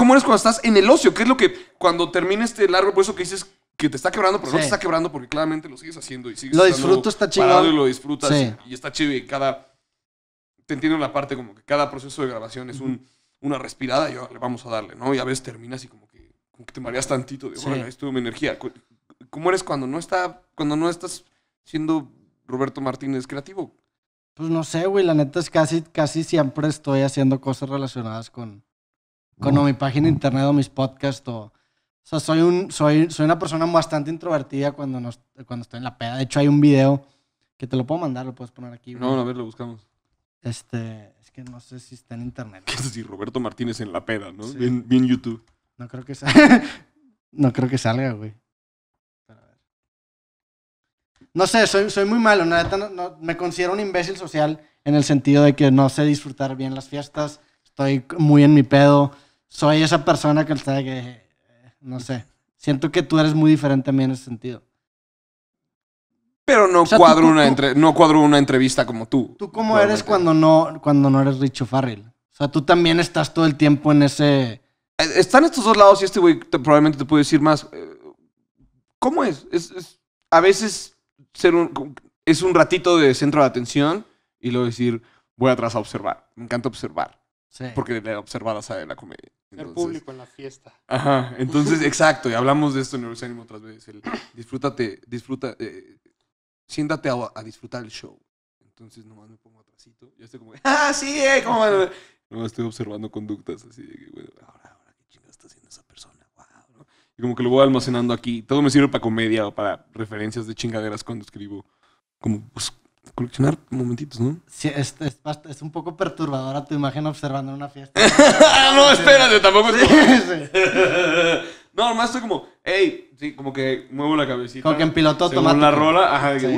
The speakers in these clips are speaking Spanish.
cómo eres cuando estás en el ocio, ¿Qué es lo que cuando termina este largo proceso que dices que te está quebrando, pero no te está quebrando porque claramente lo sigues haciendo y sigues Lo disfruto, está chido. Y lo disfrutas y está chido y cada... Te entiendo la parte como que cada proceso de grabación es una respirada y ahora le vamos a darle, ¿no? Y a veces terminas y como que, te mareas tantito de, bueno, esto estuvo mi energía. ¿Cómo eres cuando no, está, cuando no estás siendo Roberto Martínez creativo? Pues no sé, güey, la neta es casi, casi siempre estoy haciendo cosas relacionadas con, con mi página de internet o mis podcasts o... sea, soy, un, soy, soy una persona bastante introvertida cuando, nos, cuando estoy en la peda. De hecho, hay un video que te lo puedo mandar, lo puedes poner aquí. No, a ver, lo buscamos. Este, es que no sé si está en internet. ¿Qué es decir, Roberto Martínez en la peda, ¿no? Sí. Bien, bien, YouTube. No creo que salga. no creo que salga, güey. No sé, soy, soy muy malo. no, me considero un imbécil social en el sentido de que no sé disfrutar bien las fiestas. Estoy muy en mi pedo soy esa persona que no sé, siento que tú eres muy diferente a mí en ese sentido. Pero no, cuadro, una entre, no cuadro una entrevista como tú. ¿Tú cómo eres cuando no, cuando no eres Richo Farrell? O sea, tú también estás todo el tiempo en ese... Eh, están estos dos lados y este güey probablemente te puede decir más. Eh, ¿Cómo es? Es, a veces ser un, es un ratito de centro de atención y luego decir, voy atrás a observar. Me encanta observar. Porque la observada sabe la comedia el público en la fiesta. Ajá, entonces, exacto, y hablamos de esto en Neurosánimo otras veces. disfrútate, disfruta, eh, siéntate a, disfrutar el show. Entonces, nomás me pongo atrasito. Ya estoy como, ¡ah, sí! Eh, como... nomás estoy observando conductas así de ahora, ahora, ¿qué chingada está haciendo esa persona? ¡Wow! Y como que lo voy almacenando aquí. Todo me sirve para comedia o para referencias de chingaderas cuando escribo. Como, pues, coleccionar momentitos, ¿no? Sí, es, un poco perturbadora tu imagen observando una fiesta. no, espérate, tampoco. Sí, sí. no, nomás estoy como, hey, sí, como que muevo la cabecita. Como que en piloto automático. una rola, ajá, sí.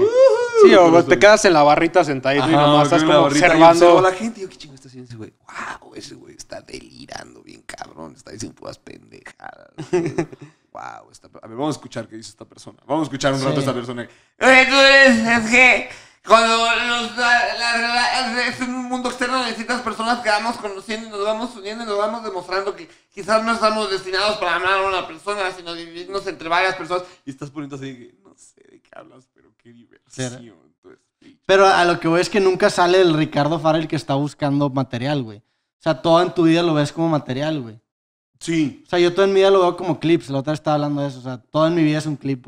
o te quedas en la barrita sentadito y nomás estás como observando. a la gente, yo qué chingo está haciendo ese güey. Wow, ese güey está delirando bien cabrón, está diciendo puras pendejadas. wow, esta... a ver, vamos a escuchar qué dice esta persona. Vamos a escuchar un rato a esta persona. Tú eres, es que cuando es un mundo externo, distintas personas que vamos conociendo y nos vamos uniendo y nos vamos demostrando que quizás no estamos destinados para amar a una persona, sino dividirnos entre varias personas. Y estás poniendo así, no sé de qué hablas, pero qué diversión. Pero a lo que voy es que nunca sale el Ricardo Farrell que está buscando material, güey. O sea, todo en tu vida lo ves como material, güey. Sí. O sea, yo todo en mi vida lo veo como clips. La otra estaba hablando de eso. O sea, todo en mi vida es un clip,